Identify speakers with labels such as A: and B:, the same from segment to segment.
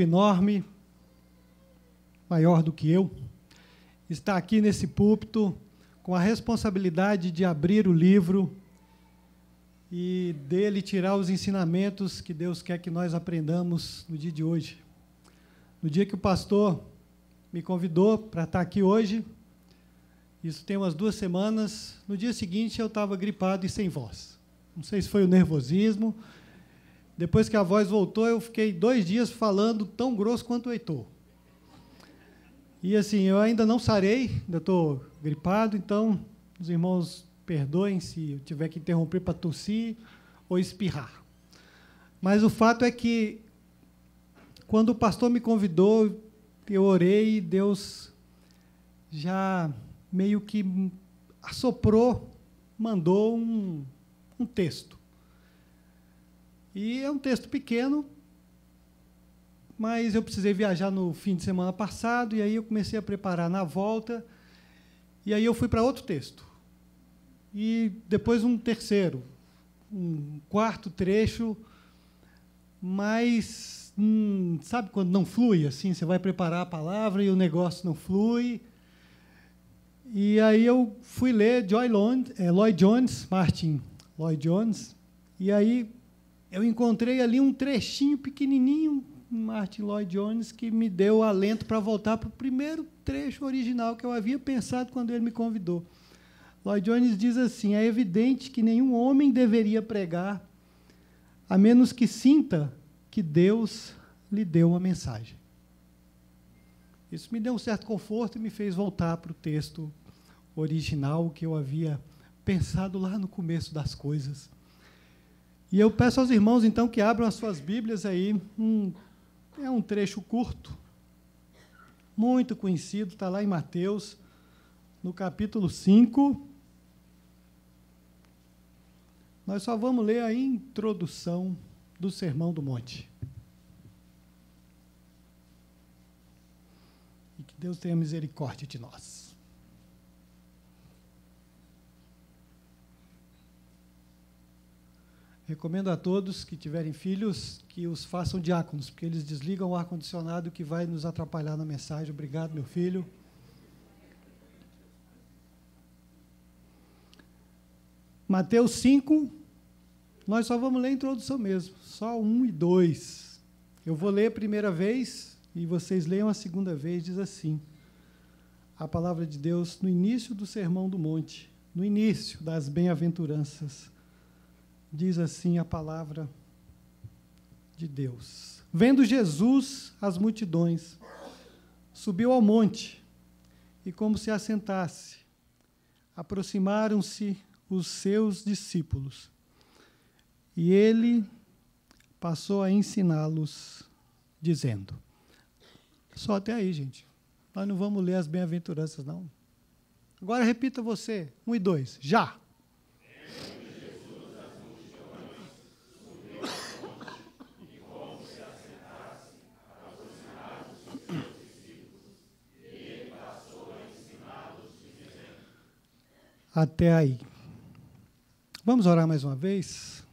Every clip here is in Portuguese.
A: enorme, maior do que eu, está aqui nesse púlpito com a responsabilidade de abrir o livro e dele tirar os ensinamentos que Deus quer que nós aprendamos no dia de hoje. No dia que o pastor me convidou para estar aqui hoje, isso tem umas duas semanas, no dia seguinte eu estava gripado e sem voz. Não sei se foi o nervosismo, depois que a voz voltou, eu fiquei dois dias falando tão grosso quanto o Heitor. E assim, eu ainda não sarei, ainda estou gripado, então os irmãos perdoem se eu tiver que interromper para tossir ou espirrar. Mas o fato é que quando o pastor me convidou, eu orei e Deus já meio que assoprou, mandou um, um texto. E é um texto pequeno, mas eu precisei viajar no fim de semana passado e aí eu comecei a preparar na volta. E aí eu fui para outro texto. E depois um terceiro, um quarto trecho, mas hum, sabe quando não flui assim, você vai preparar a palavra e o negócio não flui. E aí eu fui ler Joy Lond, é, Lloyd Jones, Martin Lloyd Jones, e aí eu encontrei ali um trechinho pequenininho, Martin Lloyd Jones, que me deu alento para voltar para o primeiro trecho original que eu havia pensado quando ele me convidou. Lloyd Jones diz assim: é evidente que nenhum homem deveria pregar a menos que sinta que Deus lhe deu uma mensagem. Isso me deu um certo conforto e me fez voltar para o texto original que eu havia pensado lá no começo das coisas. E eu peço aos irmãos, então, que abram as suas Bíblias aí. Um, é um trecho curto, muito conhecido, está lá em Mateus, no capítulo 5. Nós só vamos ler a introdução do Sermão do Monte. E que Deus tenha misericórdia de nós. Recomendo a todos que tiverem filhos que os façam diáconos, porque eles desligam o ar-condicionado que vai nos atrapalhar na mensagem. Obrigado, meu filho. Mateus 5, nós só vamos ler a introdução mesmo, só 1 um e 2. Eu vou ler a primeira vez e vocês leiam a segunda vez, diz assim: A palavra de Deus no início do Sermão do Monte, no início das bem-aventuranças diz assim a palavra de Deus. Vendo Jesus as multidões, subiu ao monte e, como se assentasse, aproximaram-se os seus discípulos e ele passou a ensiná-los, dizendo: Só até aí, gente. Nós não vamos ler as bem-aventuranças, não. Agora repita você: um e dois, já. até aí. Vamos orar mais uma vez?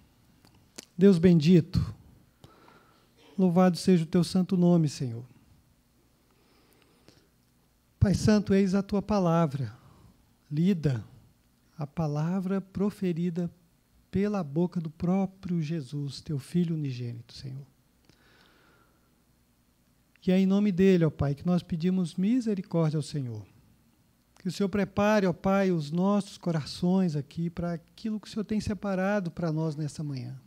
A: Deus bendito, louvado seja o teu santo nome, Senhor. Pai Santo, eis a tua palavra, lida, a palavra proferida pela boca do próprio Jesus, teu filho unigênito, Senhor. E é em nome dele, ó Pai, que nós pedimos misericórdia ao Senhor que o Senhor prepare, ó Pai, os nossos corações aqui para aquilo que o Senhor tem separado para nós nessa manhã.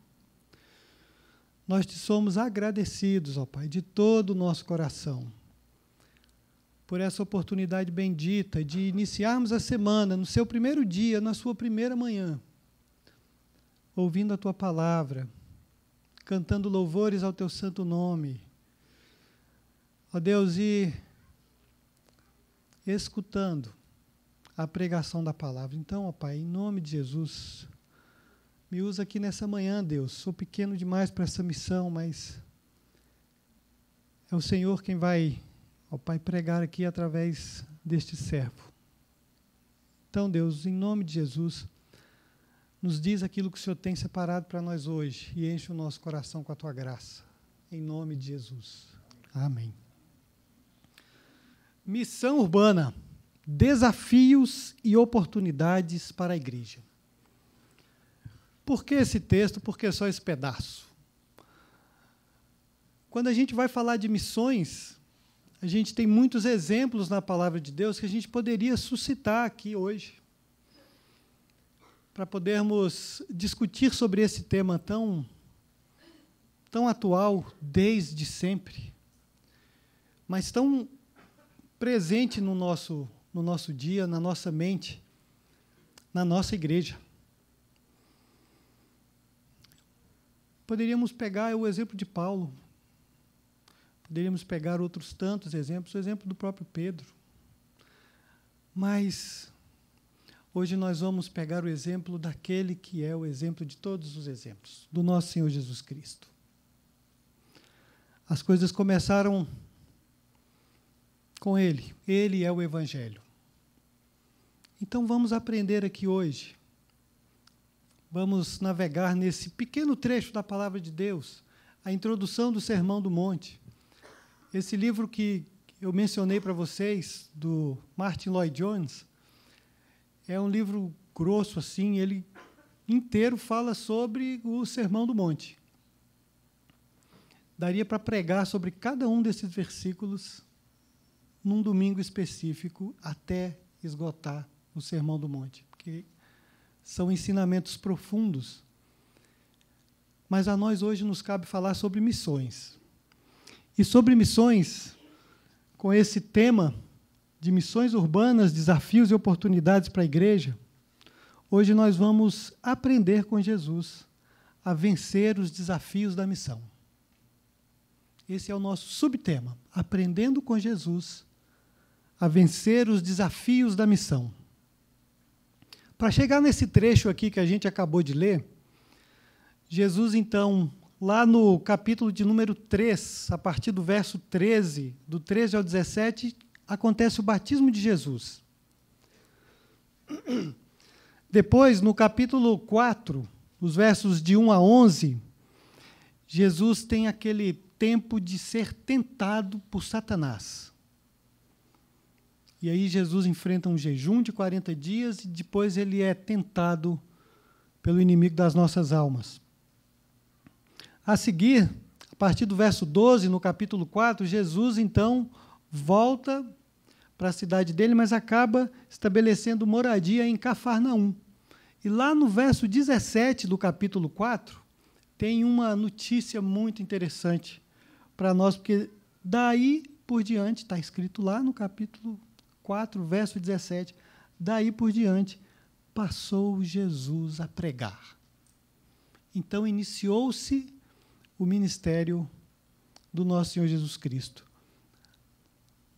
A: Nós te somos agradecidos, ó Pai, de todo o nosso coração, por essa oportunidade bendita de iniciarmos a semana no seu primeiro dia, na sua primeira manhã, ouvindo a tua palavra, cantando louvores ao teu santo nome. Ó Deus, e escutando a pregação da palavra. Então, ó Pai, em nome de Jesus, me usa aqui nessa manhã, Deus. Sou pequeno demais para essa missão, mas é o Senhor quem vai, ó Pai, pregar aqui através deste servo. Então, Deus, em nome de Jesus, nos diz aquilo que o Senhor tem separado para nós hoje e enche o nosso coração com a tua graça. Em nome de Jesus. Amém. Missão urbana. Desafios e oportunidades para a igreja. Por que esse texto? Porque só esse pedaço. Quando a gente vai falar de missões, a gente tem muitos exemplos na palavra de Deus que a gente poderia suscitar aqui hoje para podermos discutir sobre esse tema tão tão atual desde sempre, mas tão presente no nosso no nosso dia, na nossa mente, na nossa igreja. Poderíamos pegar o exemplo de Paulo, poderíamos pegar outros tantos exemplos, o exemplo do próprio Pedro. Mas hoje nós vamos pegar o exemplo daquele que é o exemplo de todos os exemplos, do nosso Senhor Jesus Cristo. As coisas começaram com Ele. Ele é o Evangelho. Então vamos aprender aqui hoje. Vamos navegar nesse pequeno trecho da palavra de Deus, a introdução do Sermão do Monte. Esse livro que eu mencionei para vocês, do Martin Lloyd Jones, é um livro grosso, assim, ele inteiro fala sobre o Sermão do Monte. Daria para pregar sobre cada um desses versículos num domingo específico até esgotar o Sermão do Monte, porque são ensinamentos profundos. Mas a nós hoje nos cabe falar sobre missões. E sobre missões, com esse tema de missões urbanas, desafios e oportunidades para a igreja, hoje nós vamos aprender com Jesus a vencer os desafios da missão. Esse é o nosso subtema, aprendendo com Jesus a vencer os desafios da missão. Para chegar nesse trecho aqui que a gente acabou de ler, Jesus, então, lá no capítulo de número 3, a partir do verso 13, do 13 ao 17, acontece o batismo de Jesus. Depois, no capítulo 4, os versos de 1 a 11, Jesus tem aquele tempo de ser tentado por Satanás. E aí Jesus enfrenta um jejum de 40 dias e depois ele é tentado pelo inimigo das nossas almas. A seguir, a partir do verso 12, no capítulo 4, Jesus então volta para a cidade dele, mas acaba estabelecendo moradia em Cafarnaum. E lá no verso 17 do capítulo 4, tem uma notícia muito interessante para nós, porque daí por diante, está escrito lá no capítulo 4, verso 17. Daí por diante, passou Jesus a pregar. Então iniciou-se o ministério do nosso Senhor Jesus Cristo.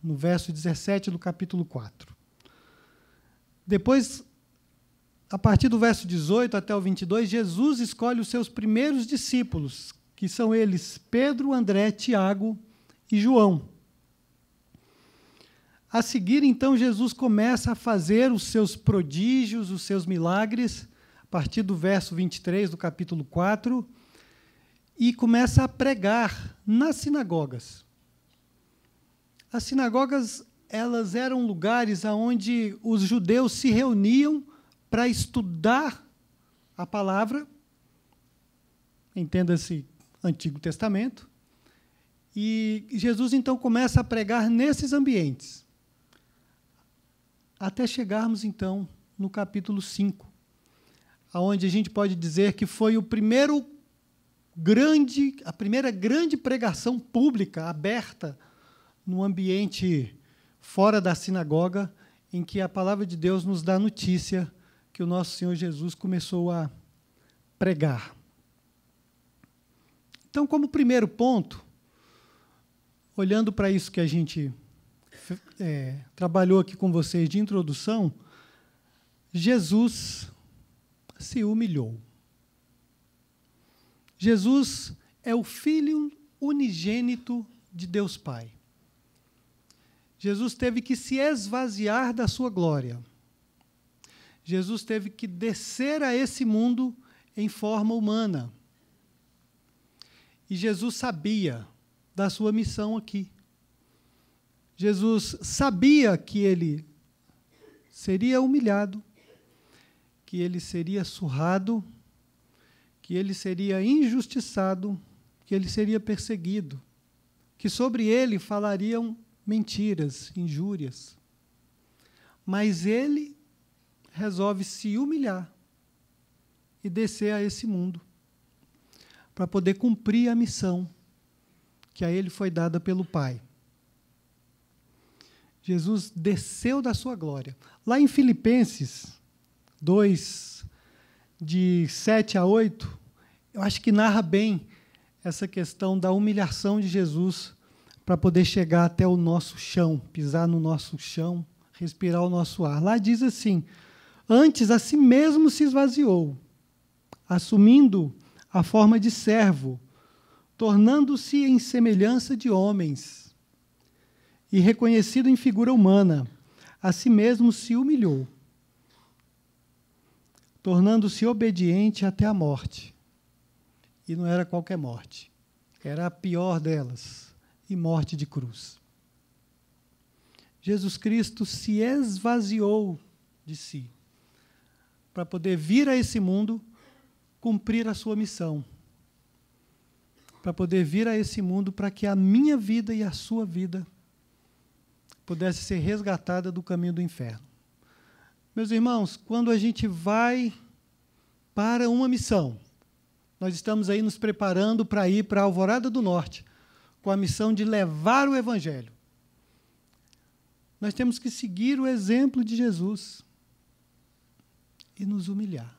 A: No verso 17 do capítulo 4. Depois, a partir do verso 18 até o 22, Jesus escolhe os seus primeiros discípulos, que são eles Pedro, André, Tiago e João. A seguir, então, Jesus começa a fazer os seus prodígios, os seus milagres, a partir do verso 23 do capítulo 4, e começa a pregar nas sinagogas. As sinagogas, elas eram lugares aonde os judeus se reuniam para estudar a palavra, entenda-se Antigo Testamento, e Jesus então começa a pregar nesses ambientes até chegarmos então no capítulo 5, aonde a gente pode dizer que foi o primeiro grande, a primeira grande pregação pública aberta no ambiente fora da sinagoga, em que a palavra de Deus nos dá notícia que o nosso Senhor Jesus começou a pregar. Então, como primeiro ponto, olhando para isso que a gente é, trabalhou aqui com vocês de introdução, Jesus se humilhou. Jesus é o Filho unigênito de Deus Pai. Jesus teve que se esvaziar da sua glória. Jesus teve que descer a esse mundo em forma humana. E Jesus sabia da sua missão aqui. Jesus sabia que ele seria humilhado, que ele seria surrado, que ele seria injustiçado, que ele seria perseguido, que sobre ele falariam mentiras, injúrias. Mas ele resolve se humilhar e descer a esse mundo para poder cumprir a missão que a ele foi dada pelo Pai. Jesus desceu da sua glória. Lá em Filipenses 2, de 7 a 8, eu acho que narra bem essa questão da humilhação de Jesus para poder chegar até o nosso chão, pisar no nosso chão, respirar o nosso ar. Lá diz assim: Antes a si mesmo se esvaziou, assumindo a forma de servo, tornando-se em semelhança de homens e reconhecido em figura humana, a si mesmo se humilhou, tornando-se obediente até a morte. E não era qualquer morte, era a pior delas, e morte de cruz. Jesus Cristo se esvaziou de si para poder vir a esse mundo cumprir a sua missão. Para poder vir a esse mundo para que a minha vida e a sua vida pudesse ser resgatada do caminho do inferno. Meus irmãos, quando a gente vai para uma missão, nós estamos aí nos preparando para ir para a Alvorada do Norte, com a missão de levar o Evangelho. Nós temos que seguir o exemplo de Jesus e nos humilhar.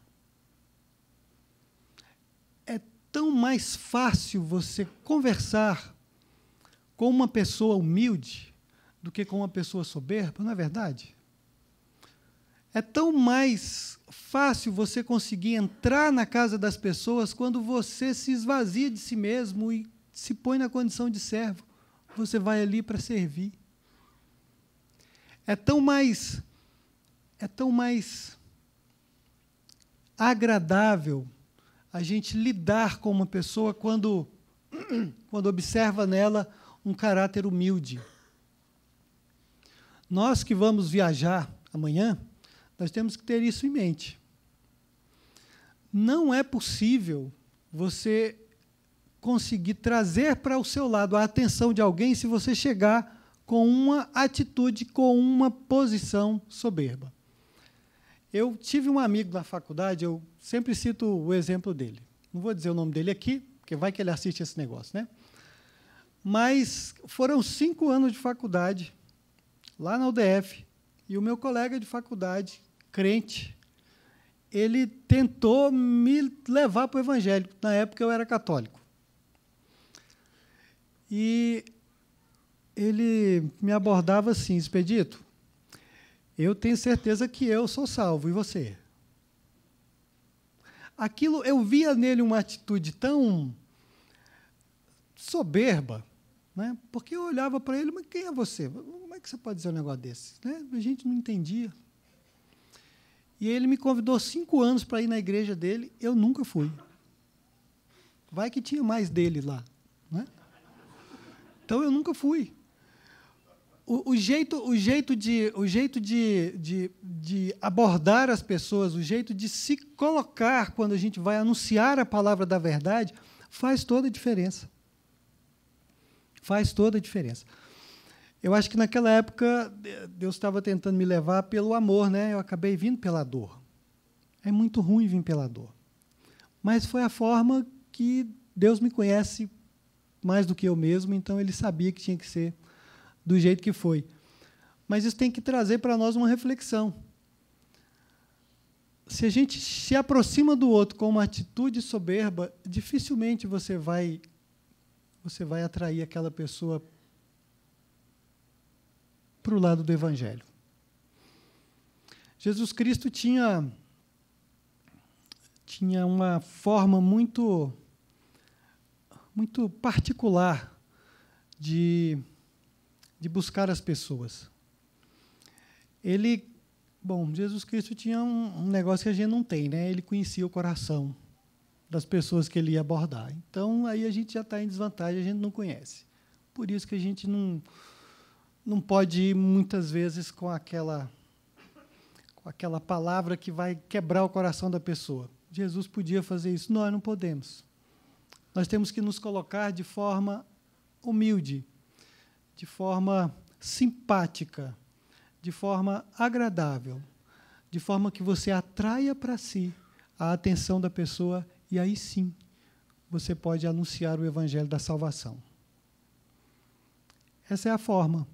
A: É tão mais fácil você conversar com uma pessoa humilde do que com uma pessoa soberba, não é verdade? É tão mais fácil você conseguir entrar na casa das pessoas quando você se esvazia de si mesmo e se põe na condição de servo. Você vai ali para servir. É tão mais é tão mais agradável a gente lidar com uma pessoa quando quando observa nela um caráter humilde nós que vamos viajar amanhã, nós temos que ter isso em mente. Não é possível você conseguir trazer para o seu lado a atenção de alguém se você chegar com uma atitude, com uma posição soberba. Eu tive um amigo na faculdade, eu sempre cito o exemplo dele. Não vou dizer o nome dele aqui, porque vai que ele assiste esse negócio, né? Mas foram cinco anos de faculdade lá na UDF. E o meu colega de faculdade, crente, ele tentou me levar para o evangélico. Na época eu era católico. E ele me abordava assim, Expedito, eu tenho certeza que eu sou salvo, e você? Aquilo, eu via nele uma atitude tão soberba, né? Porque eu olhava para ele, mas quem é você? Como é que você pode dizer um negócio desse? Né? A gente não entendia. E ele me convidou cinco anos para ir na igreja dele, eu nunca fui. Vai que tinha mais dele lá. Né? Então eu nunca fui. O, o, jeito, o jeito, de, o jeito de, de, de abordar as pessoas, o jeito de se colocar quando a gente vai anunciar a palavra da verdade, faz toda a diferença faz toda a diferença. Eu acho que naquela época Deus estava tentando me levar pelo amor, né? Eu acabei vindo pela dor. É muito ruim vir pela dor. Mas foi a forma que Deus me conhece mais do que eu mesmo, então ele sabia que tinha que ser do jeito que foi. Mas isso tem que trazer para nós uma reflexão. Se a gente se aproxima do outro com uma atitude soberba, dificilmente você vai você vai atrair aquela pessoa para o lado do Evangelho. Jesus Cristo tinha, tinha uma forma muito, muito particular de, de buscar as pessoas. Ele, bom, Jesus Cristo tinha um, um negócio que a gente não tem, né? Ele conhecia o coração das pessoas que ele ia abordar. Então, aí a gente já está em desvantagem, a gente não conhece. Por isso que a gente não, não pode ir muitas vezes com aquela, com aquela palavra que vai quebrar o coração da pessoa. Jesus podia fazer isso. Nós não podemos. Nós temos que nos colocar de forma humilde, de forma simpática, de forma agradável, de forma que você atraia para si a atenção da pessoa e aí sim, você pode anunciar o evangelho da salvação. Essa é a forma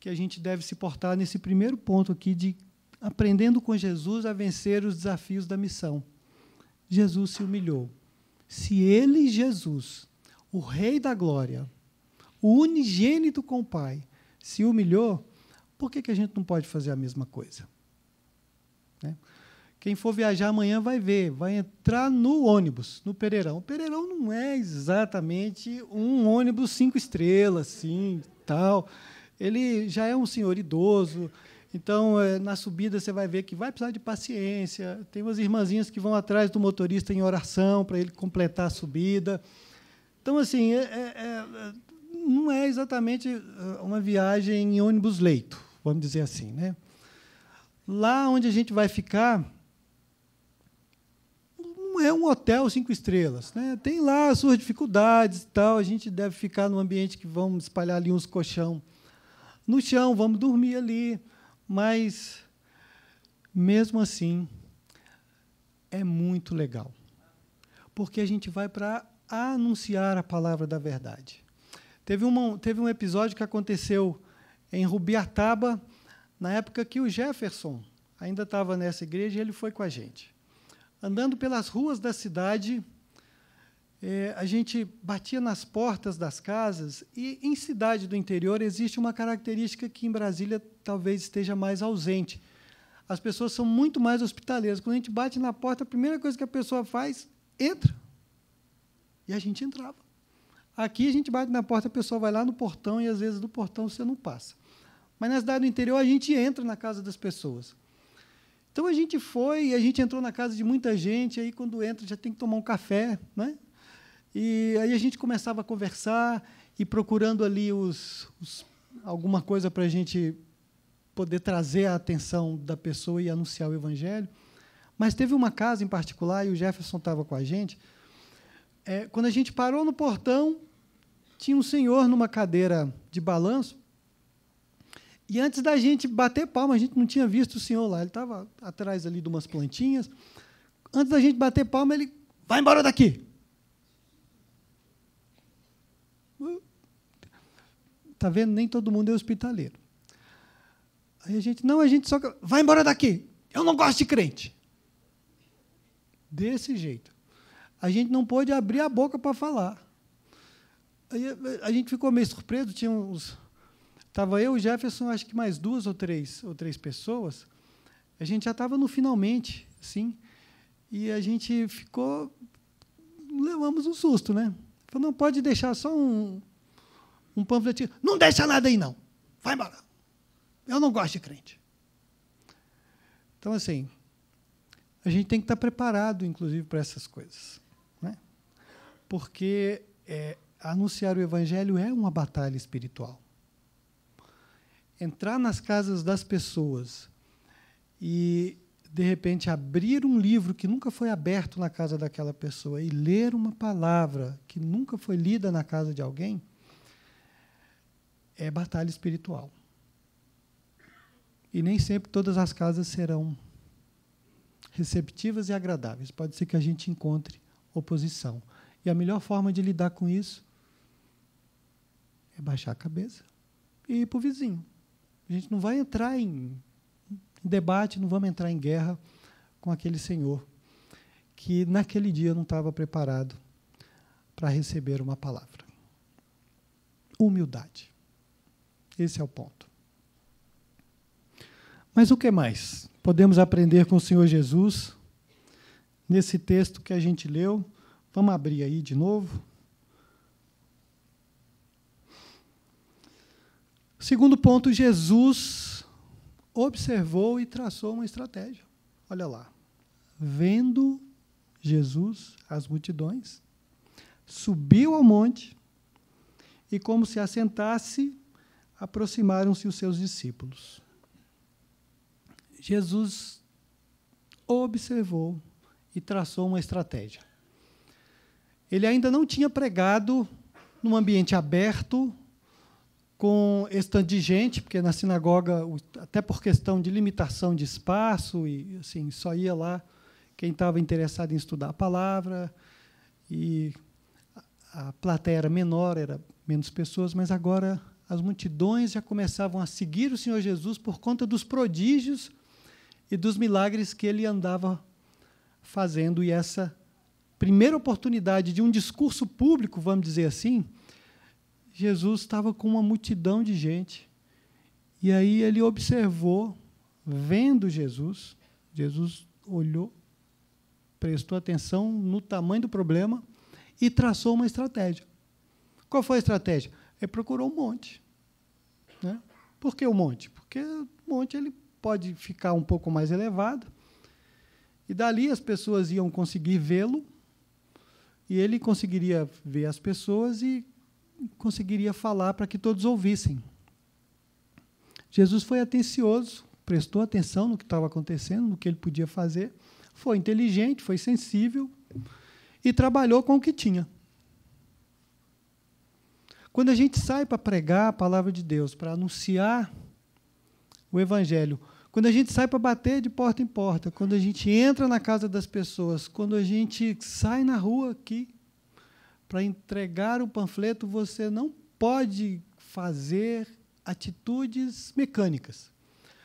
A: que a gente deve se portar nesse primeiro ponto aqui de aprendendo com Jesus a vencer os desafios da missão. Jesus se humilhou. Se ele, Jesus, o Rei da Glória, o unigênito com o Pai, se humilhou, por que, que a gente não pode fazer a mesma coisa? Né? Quem for viajar amanhã vai ver, vai entrar no ônibus, no Pereirão. O Pereirão não é exatamente um ônibus cinco estrelas, assim, tal. Ele já é um senhor idoso, então é, na subida você vai ver que vai precisar de paciência. Tem umas irmãzinhas que vão atrás do motorista em oração para ele completar a subida. Então, assim, é, é, é não é exatamente é, uma viagem em ônibus leito, vamos dizer assim, né? Lá onde a gente vai ficar, é um hotel cinco estrelas. Né? Tem lá as suas dificuldades e tal. A gente deve ficar num ambiente que vamos espalhar ali uns colchão no chão, vamos dormir ali. Mas, mesmo assim, é muito legal. Porque a gente vai para anunciar a palavra da verdade. Teve, uma, teve um episódio que aconteceu em Rubiataba, na época que o Jefferson ainda estava nessa igreja e ele foi com a gente. Andando pelas ruas da cidade, é, a gente batia nas portas das casas e em cidade do interior existe uma característica que em Brasília talvez esteja mais ausente. As pessoas são muito mais hospitaleiras. Quando a gente bate na porta, a primeira coisa que a pessoa faz, entra. E a gente entrava. Aqui a gente bate na porta, a pessoa vai lá no portão e às vezes do portão você não passa. Mas na cidade do interior a gente entra na casa das pessoas. Então a gente foi e a gente entrou na casa de muita gente, aí quando entra já tem que tomar um café, né? E aí a gente começava a conversar e procurando ali os, os alguma coisa para a gente poder trazer a atenção da pessoa e anunciar o evangelho. Mas teve uma casa em particular, e o Jefferson estava com a gente. É, quando a gente parou no portão, tinha um senhor numa cadeira de balanço, e antes da gente bater palma, a gente não tinha visto o senhor lá. Ele estava atrás ali de umas plantinhas. Antes da gente bater palma, ele vai embora daqui. Tá vendo? Nem todo mundo é hospitaleiro. Aí a gente, não, a gente só. Vai embora daqui! Eu não gosto de crente. Desse jeito. A gente não pôde abrir a boca para falar. Aí a gente ficou meio surpreso, tinha uns Tava eu, o Jefferson, acho que mais duas ou três ou três pessoas. A gente já estava no finalmente, sim. E a gente ficou levamos um susto, né? Falou, não pode deixar só um um panfletinho. Não deixa nada aí não. Vai embora. Eu não gosto de crente. Então assim, a gente tem que estar tá preparado, inclusive, para essas coisas, né? Porque é, anunciar o evangelho é uma batalha espiritual entrar nas casas das pessoas e, de repente, abrir um livro que nunca foi aberto na casa daquela pessoa e ler uma palavra que nunca foi lida na casa de alguém, é batalha espiritual. E nem sempre todas as casas serão receptivas e agradáveis. Pode ser que a gente encontre oposição. E a melhor forma de lidar com isso é baixar a cabeça e ir para o vizinho. A gente não vai entrar em debate, não vamos entrar em guerra com aquele senhor que naquele dia não estava preparado para receber uma palavra. Humildade. Esse é o ponto. Mas o que mais podemos aprender com o Senhor Jesus nesse texto que a gente leu? Vamos abrir aí de novo. Segundo ponto, Jesus observou e traçou uma estratégia. Olha lá. Vendo Jesus as multidões, subiu ao monte e, como se assentasse, aproximaram-se os seus discípulos. Jesus observou e traçou uma estratégia. Ele ainda não tinha pregado num ambiente aberto, com esse tanto de gente, porque na sinagoga, até por questão de limitação de espaço, e assim, só ia lá quem estava interessado em estudar a palavra, e a plateia era menor, era menos pessoas, mas agora as multidões já começavam a seguir o Senhor Jesus por conta dos prodígios e dos milagres que ele andava fazendo. E essa primeira oportunidade de um discurso público, vamos dizer assim, Jesus estava com uma multidão de gente. E aí ele observou, vendo Jesus, Jesus olhou, prestou atenção no tamanho do problema e traçou uma estratégia. Qual foi a estratégia? Ele procurou um monte. Né? Por que o um monte? Porque o monte ele pode ficar um pouco mais elevado, e dali as pessoas iam conseguir vê-lo, e ele conseguiria ver as pessoas e conseguiria falar para que todos ouvissem. Jesus foi atencioso, prestou atenção no que estava acontecendo, no que ele podia fazer, foi inteligente, foi sensível e trabalhou com o que tinha. Quando a gente sai para pregar a palavra de Deus, para anunciar o Evangelho, quando a gente sai para bater de porta em porta, quando a gente entra na casa das pessoas, quando a gente sai na rua aqui, para entregar o panfleto, você não pode fazer atitudes mecânicas.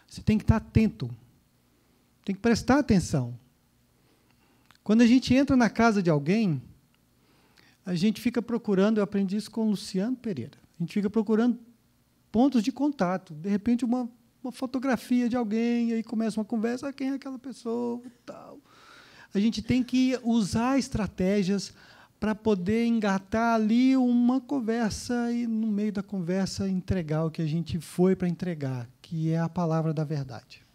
A: Você tem que estar atento, tem que prestar atenção. Quando a gente entra na casa de alguém, a gente fica procurando, eu aprendi isso com o Luciano Pereira, a gente fica procurando pontos de contato. De repente, uma, uma fotografia de alguém, aí começa uma conversa, ah, quem é aquela pessoa, tal. A gente tem que usar estratégias para poder engatar ali uma conversa e, no meio da conversa, entregar o que a gente foi para entregar, que é a palavra da verdade.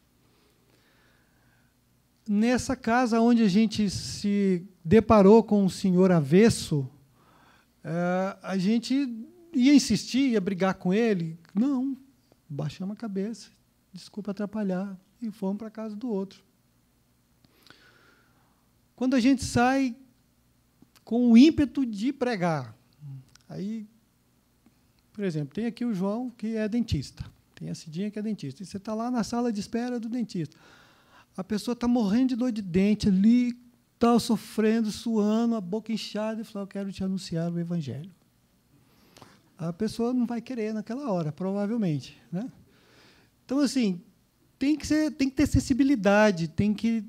A: Nessa casa onde a gente se deparou com o senhor avesso, eh, a gente ia insistir, ia brigar com ele. Não, baixamos a cabeça, desculpa atrapalhar, e fomos para a casa do outro. Quando a gente sai, com o ímpeto de pregar. Aí, por exemplo, tem aqui o João, que é dentista. Tem a Cidinha, que é dentista. E você está lá na sala de espera do dentista. A pessoa está morrendo de dor de dente ali, está sofrendo, suando, a boca inchada, e falou: Eu quero te anunciar o Evangelho. A pessoa não vai querer naquela hora, provavelmente. Né? Então, assim, tem que, ser, tem que ter sensibilidade, tem que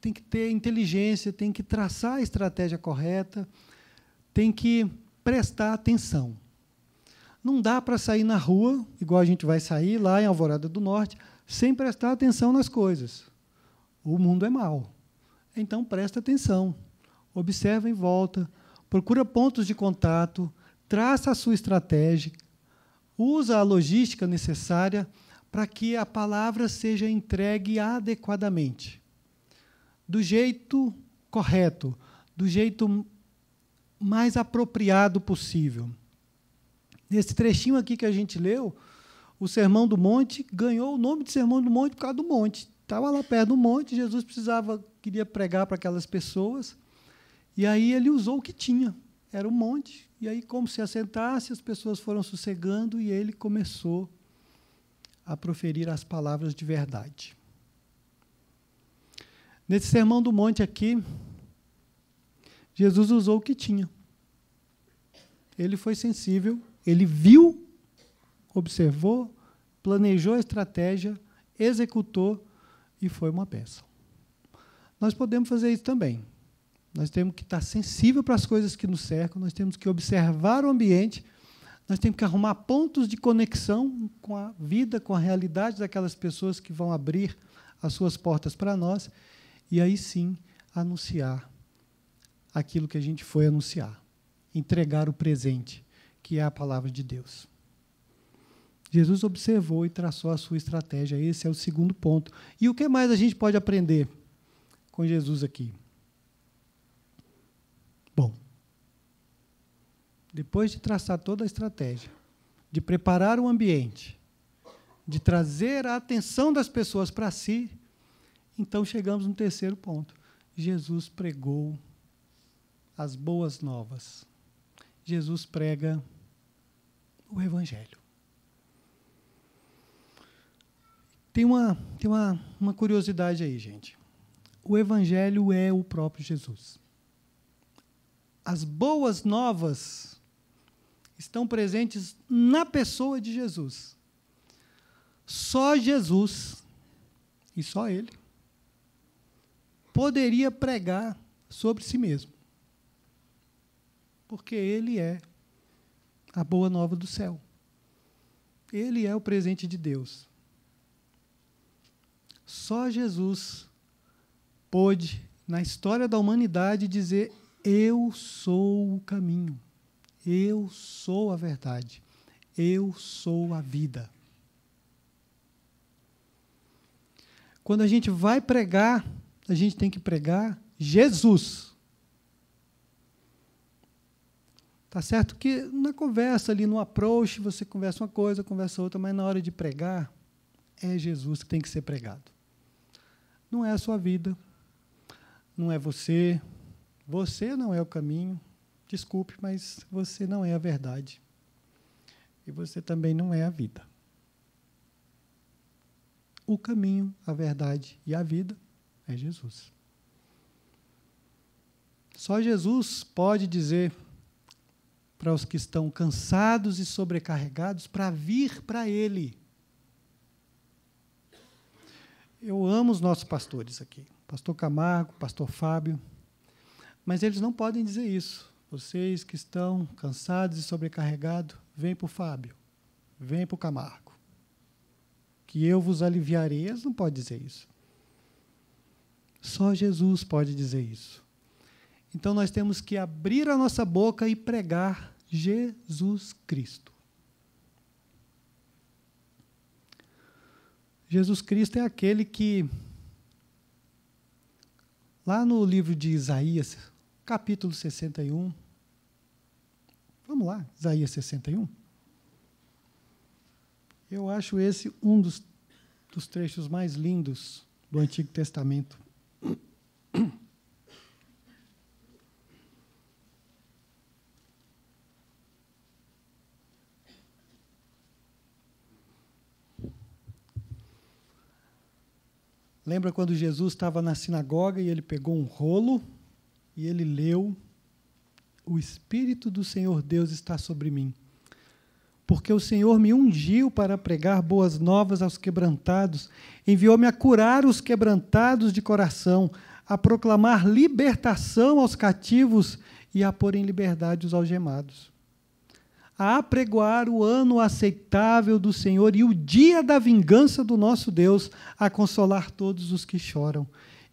A: tem que ter inteligência, tem que traçar a estratégia correta, tem que prestar atenção. Não dá para sair na rua, igual a gente vai sair lá em Alvorada do Norte, sem prestar atenção nas coisas. O mundo é mau. Então presta atenção, observa em volta, procura pontos de contato, traça a sua estratégia, usa a logística necessária para que a palavra seja entregue adequadamente do jeito correto, do jeito mais apropriado possível. Nesse trechinho aqui que a gente leu, o Sermão do Monte ganhou o nome de Sermão do Monte por causa do monte. Estava lá perto do monte, Jesus precisava, queria pregar para aquelas pessoas, e aí ele usou o que tinha, era um monte. E aí, como se assentasse, as pessoas foram sossegando e ele começou a proferir as palavras de verdade. Nesse sermão do monte aqui, Jesus usou o que tinha. Ele foi sensível, ele viu, observou, planejou a estratégia, executou e foi uma peça. Nós podemos fazer isso também. Nós temos que estar sensível para as coisas que nos cercam, nós temos que observar o ambiente, nós temos que arrumar pontos de conexão com a vida, com a realidade daquelas pessoas que vão abrir as suas portas para nós e aí sim anunciar aquilo que a gente foi anunciar, entregar o presente, que é a palavra de Deus. Jesus observou e traçou a sua estratégia. Esse é o segundo ponto. E o que mais a gente pode aprender com Jesus aqui? Bom, depois de traçar toda a estratégia, de preparar o ambiente, de trazer a atenção das pessoas para si, então chegamos no terceiro ponto. Jesus pregou as boas novas. Jesus prega o Evangelho. Tem uma, tem uma, uma curiosidade aí, gente. O Evangelho é o próprio Jesus. As boas novas estão presentes na pessoa de Jesus. Só Jesus, e só Ele, poderia pregar sobre si mesmo. Porque ele é a boa nova do céu. Ele é o presente de Deus. Só Jesus pôde, na história da humanidade, dizer: Eu sou o caminho, eu sou a verdade, eu sou a vida. Quando a gente vai pregar a gente tem que pregar Jesus. Tá certo que na conversa ali, no approach, você conversa uma coisa, conversa outra, mas na hora de pregar, é Jesus que tem que ser pregado. Não é a sua vida, não é você, você não é o caminho, desculpe, mas você não é a verdade. E você também não é a vida. O caminho, a verdade e a vida é Jesus. Só Jesus pode dizer para os que estão cansados e sobrecarregados para vir para Ele. Eu amo os nossos pastores aqui, pastor Camargo, pastor Fábio, mas eles não podem dizer isso. Vocês que estão cansados e sobrecarregados, vem para o Fábio, vem para o Camargo, que eu vos aliviarei. Eles não podem dizer isso. Só Jesus pode dizer isso. Então nós temos que abrir a nossa boca e pregar Jesus Cristo. Jesus Cristo é aquele que, lá no livro de Isaías, capítulo 61, vamos lá, Isaías 61. Eu acho esse um dos, dos trechos mais lindos do Antigo Testamento. Lembra quando Jesus estava na sinagoga e ele pegou um rolo e ele leu: O Espírito do Senhor Deus está sobre mim, porque o Senhor me ungiu para pregar boas novas aos quebrantados, enviou-me a curar os quebrantados de coração, a proclamar libertação aos cativos e a pôr em liberdade os algemados a apregoar o ano aceitável do Senhor e o dia da vingança do nosso Deus, a consolar todos os que choram,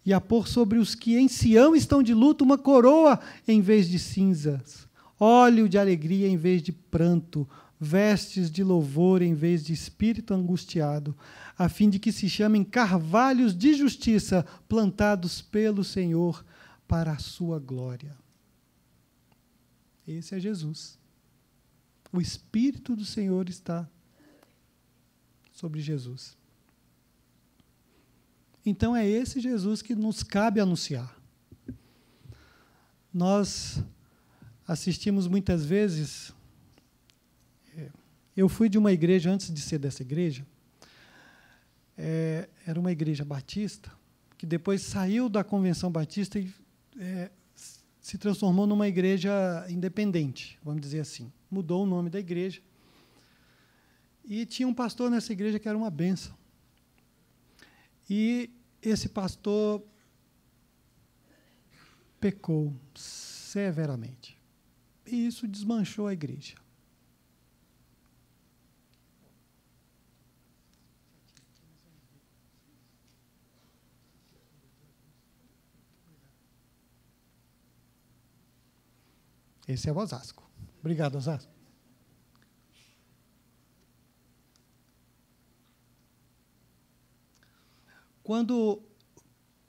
A: e a pôr sobre os que em Sião estão de luto uma coroa em vez de cinzas, óleo de alegria em vez de pranto, vestes de louvor em vez de espírito angustiado, a fim de que se chamem carvalhos de justiça plantados pelo Senhor para a sua glória. Esse é Jesus. O Espírito do Senhor está sobre Jesus. Então é esse Jesus que nos cabe anunciar. Nós assistimos muitas vezes. É, eu fui de uma igreja, antes de ser dessa igreja, é, era uma igreja batista, que depois saiu da convenção batista e é, se transformou numa igreja independente, vamos dizer assim mudou o nome da igreja. E tinha um pastor nessa igreja que era uma benção. E esse pastor pecou severamente. E isso desmanchou a igreja. Esse é o Osasco. Obrigado, Osasco. Quando,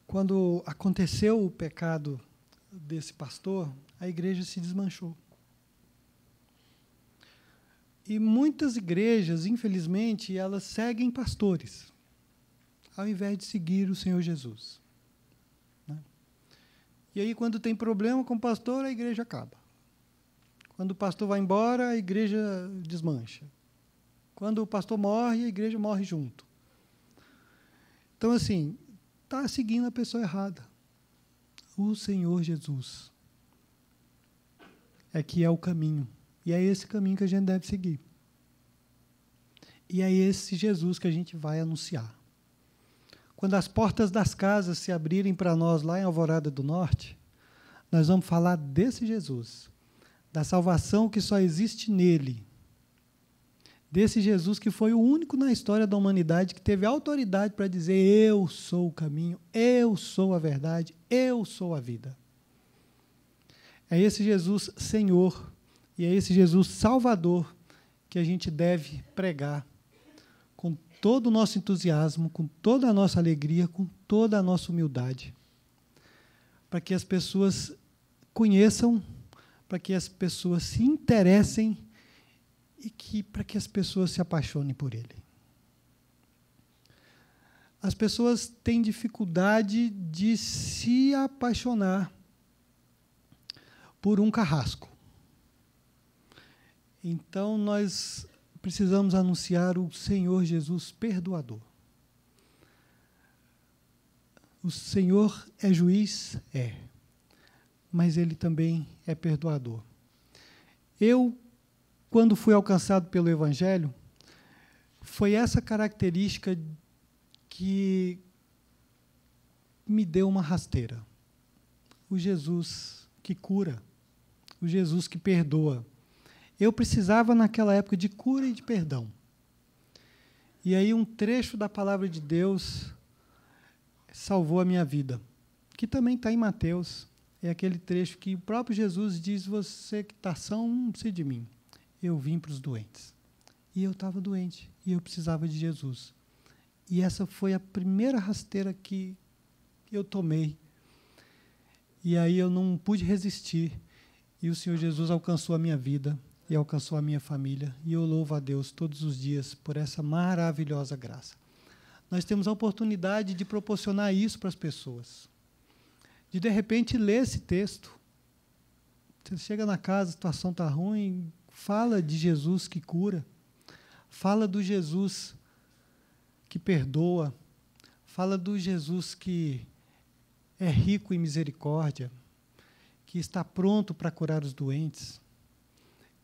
A: quando aconteceu o pecado desse pastor, a igreja se desmanchou. E muitas igrejas, infelizmente, elas seguem pastores, ao invés de seguir o Senhor Jesus. Né? E aí, quando tem problema com o pastor, a igreja acaba. Quando o pastor vai embora, a igreja desmancha. Quando o pastor morre, a igreja morre junto. Então, assim, está seguindo a pessoa errada. O Senhor Jesus é que é o caminho. E é esse caminho que a gente deve seguir. E é esse Jesus que a gente vai anunciar. Quando as portas das casas se abrirem para nós lá em Alvorada do Norte, nós vamos falar desse Jesus da salvação que só existe nele, desse Jesus que foi o único na história da humanidade que teve autoridade para dizer: Eu sou o caminho, eu sou a verdade, eu sou a vida. É esse Jesus Senhor e é esse Jesus Salvador que a gente deve pregar com todo o nosso entusiasmo, com toda a nossa alegria, com toda a nossa humildade, para que as pessoas conheçam para que as pessoas se interessem e que para que as pessoas se apaixonem por ele. As pessoas têm dificuldade de se apaixonar por um carrasco. Então nós precisamos anunciar o Senhor Jesus perdoador. O Senhor é juiz? É mas ele também é perdoador. Eu, quando fui alcançado pelo Evangelho, foi essa característica que me deu uma rasteira. O Jesus que cura, o Jesus que perdoa. Eu precisava, naquela época, de cura e de perdão. E aí, um trecho da palavra de Deus salvou a minha vida, que também está em Mateus é aquele trecho que o próprio Jesus diz: Você que está são-se de mim. Eu vim para os doentes. E eu estava doente e eu precisava de Jesus. E essa foi a primeira rasteira que eu tomei. E aí eu não pude resistir. E o Senhor Jesus alcançou a minha vida e alcançou a minha família. E eu louvo a Deus todos os dias por essa maravilhosa graça. Nós temos a oportunidade de proporcionar isso para as pessoas de de repente ler esse texto. Você chega na casa, a situação está ruim, fala de Jesus que cura, fala do Jesus que perdoa, fala do Jesus que é rico em misericórdia, que está pronto para curar os doentes.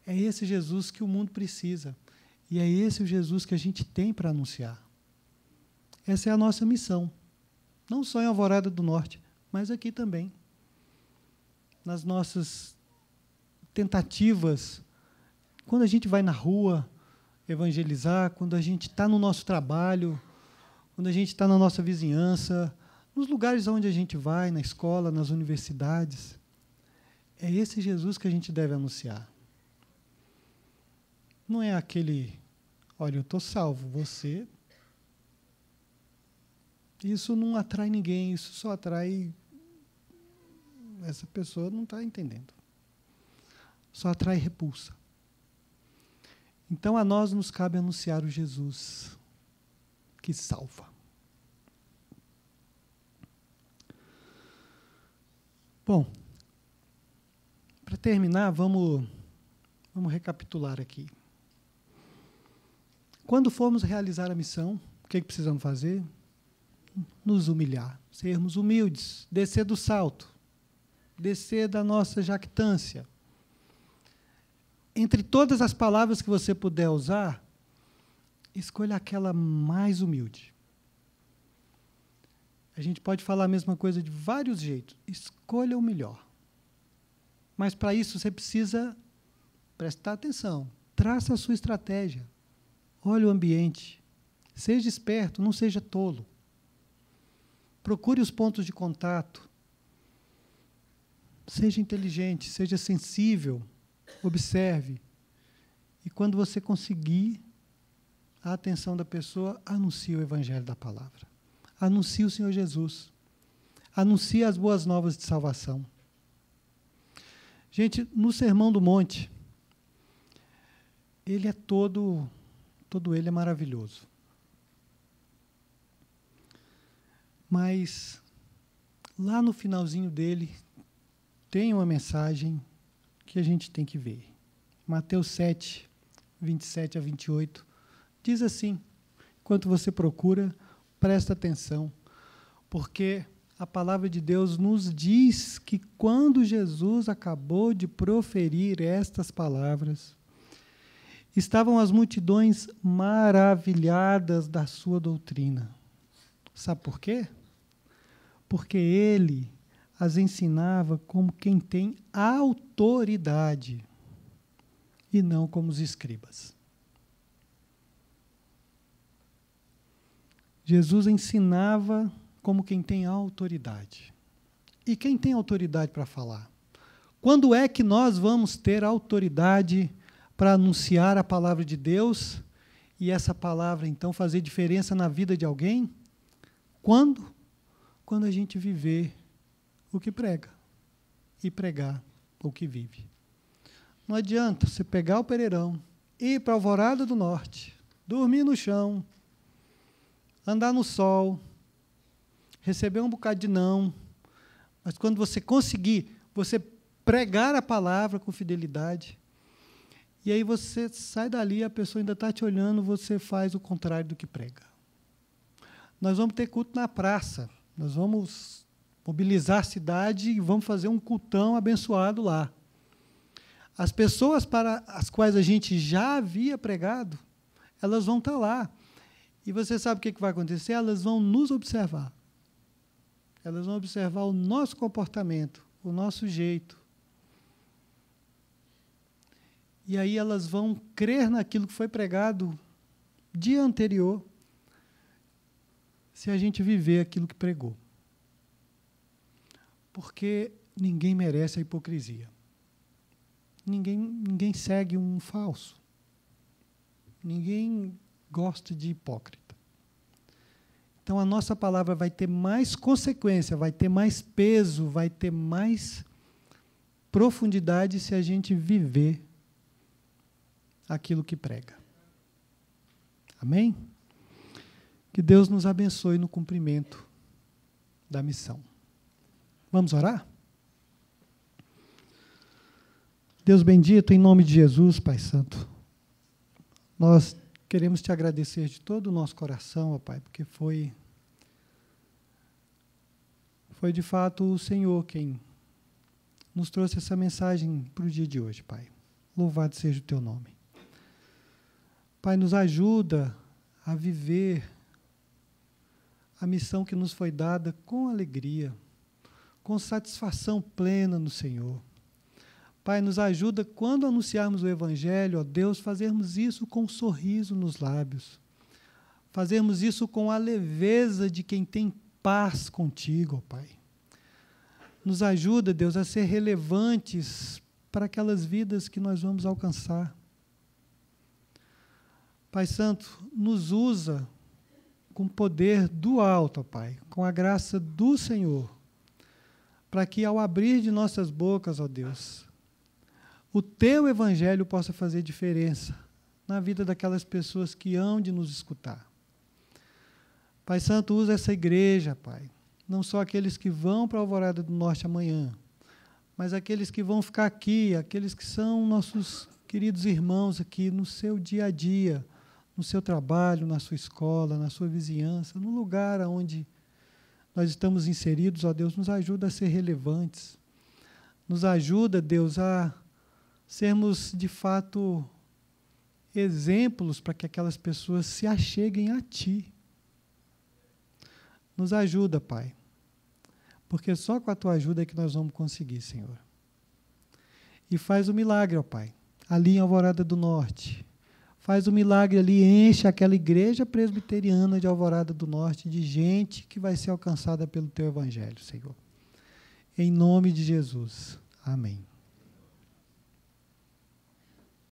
A: É esse Jesus que o mundo precisa. E é esse o Jesus que a gente tem para anunciar. Essa é a nossa missão. Não só em Alvorada do Norte, mas aqui também. Nas nossas tentativas, quando a gente vai na rua evangelizar, quando a gente está no nosso trabalho, quando a gente está na nossa vizinhança, nos lugares onde a gente vai, na escola, nas universidades. É esse Jesus que a gente deve anunciar. Não é aquele, olha, eu estou salvo, você. Isso não atrai ninguém, isso só atrai essa pessoa não está entendendo. Só atrai repulsa. Então a nós nos cabe anunciar o Jesus que salva. Bom, para terminar, vamos, vamos recapitular aqui. Quando formos realizar a missão, o que, é que precisamos fazer? Nos humilhar, sermos humildes, descer do salto descer da nossa jactância. Entre todas as palavras que você puder usar, escolha aquela mais humilde. A gente pode falar a mesma coisa de vários jeitos. Escolha o melhor. Mas para isso você precisa prestar atenção. Traça a sua estratégia. Olhe o ambiente. Seja esperto, não seja tolo. Procure os pontos de contato. Seja inteligente, seja sensível, observe. E quando você conseguir a atenção da pessoa, anuncie o evangelho da palavra. Anuncie o Senhor Jesus. Anuncie as boas novas de salvação. Gente, no Sermão do Monte, ele é todo, todo ele é maravilhoso. Mas lá no finalzinho dele tem uma mensagem que a gente tem que ver. Mateus 7, 27 a 28, diz assim: Enquanto você procura, presta atenção, porque a palavra de Deus nos diz que quando Jesus acabou de proferir estas palavras, estavam as multidões maravilhadas da sua doutrina. Sabe por quê? Porque ele as ensinava como quem tem autoridade e não como os escribas. Jesus ensinava como quem tem autoridade. E quem tem autoridade para falar? Quando é que nós vamos ter autoridade para anunciar a palavra de Deus e essa palavra então fazer diferença na vida de alguém? Quando? Quando a gente viver o que prega e pregar o que vive. Não adianta você pegar o Pereirão, ir para a Alvorada do Norte, dormir no chão, andar no sol, receber um bocado de não, mas quando você conseguir, você pregar a palavra com fidelidade, e aí você sai dali, a pessoa ainda está te olhando, você faz o contrário do que prega. Nós vamos ter culto na praça, nós vamos mobilizar a cidade e vamos fazer um cultão abençoado lá. As pessoas para as quais a gente já havia pregado, elas vão estar tá lá. E você sabe o que vai acontecer? Elas vão nos observar. Elas vão observar o nosso comportamento, o nosso jeito. E aí elas vão crer naquilo que foi pregado dia anterior, se a gente viver aquilo que pregou porque ninguém merece a hipocrisia. Ninguém, ninguém segue um falso. Ninguém gosta de hipócrita. Então a nossa palavra vai ter mais consequência, vai ter mais peso, vai ter mais profundidade se a gente viver aquilo que prega. Amém? Que Deus nos abençoe no cumprimento da missão. Vamos orar? Deus bendito, em nome de Jesus, Pai Santo, nós queremos te agradecer de todo o nosso coração, ó Pai, porque foi foi de fato o Senhor quem nos trouxe essa mensagem para o dia de hoje, Pai. Louvado seja o teu nome. Pai, nos ajuda a viver a missão que nos foi dada com alegria com satisfação plena no Senhor. Pai, nos ajuda quando anunciarmos o Evangelho, ó Deus, fazermos isso com um sorriso nos lábios. Fazermos isso com a leveza de quem tem paz contigo, ó Pai. Nos ajuda, Deus, a ser relevantes para aquelas vidas que nós vamos alcançar. Pai Santo, nos usa com poder do alto, ó Pai, com a graça do Senhor para que ao abrir de nossas bocas, ó Deus, o teu evangelho possa fazer diferença na vida daquelas pessoas que hão de nos escutar. Pai Santo, usa essa igreja, Pai. Não só aqueles que vão para a Alvorada do Norte amanhã, mas aqueles que vão ficar aqui, aqueles que são nossos queridos irmãos aqui no seu dia a dia, no seu trabalho, na sua escola, na sua vizinhança, no lugar onde nós estamos inseridos, ó Deus, nos ajuda a ser relevantes. Nos ajuda, Deus, a sermos de fato exemplos para que aquelas pessoas se acheguem a Ti. Nos ajuda, Pai, porque só com a Tua ajuda é que nós vamos conseguir, Senhor. E faz o milagre, ó Pai, ali em Alvorada do Norte faz o um milagre ali, enche aquela igreja presbiteriana de Alvorada do Norte de gente que vai ser alcançada pelo teu evangelho, Senhor. Em nome de Jesus. Amém.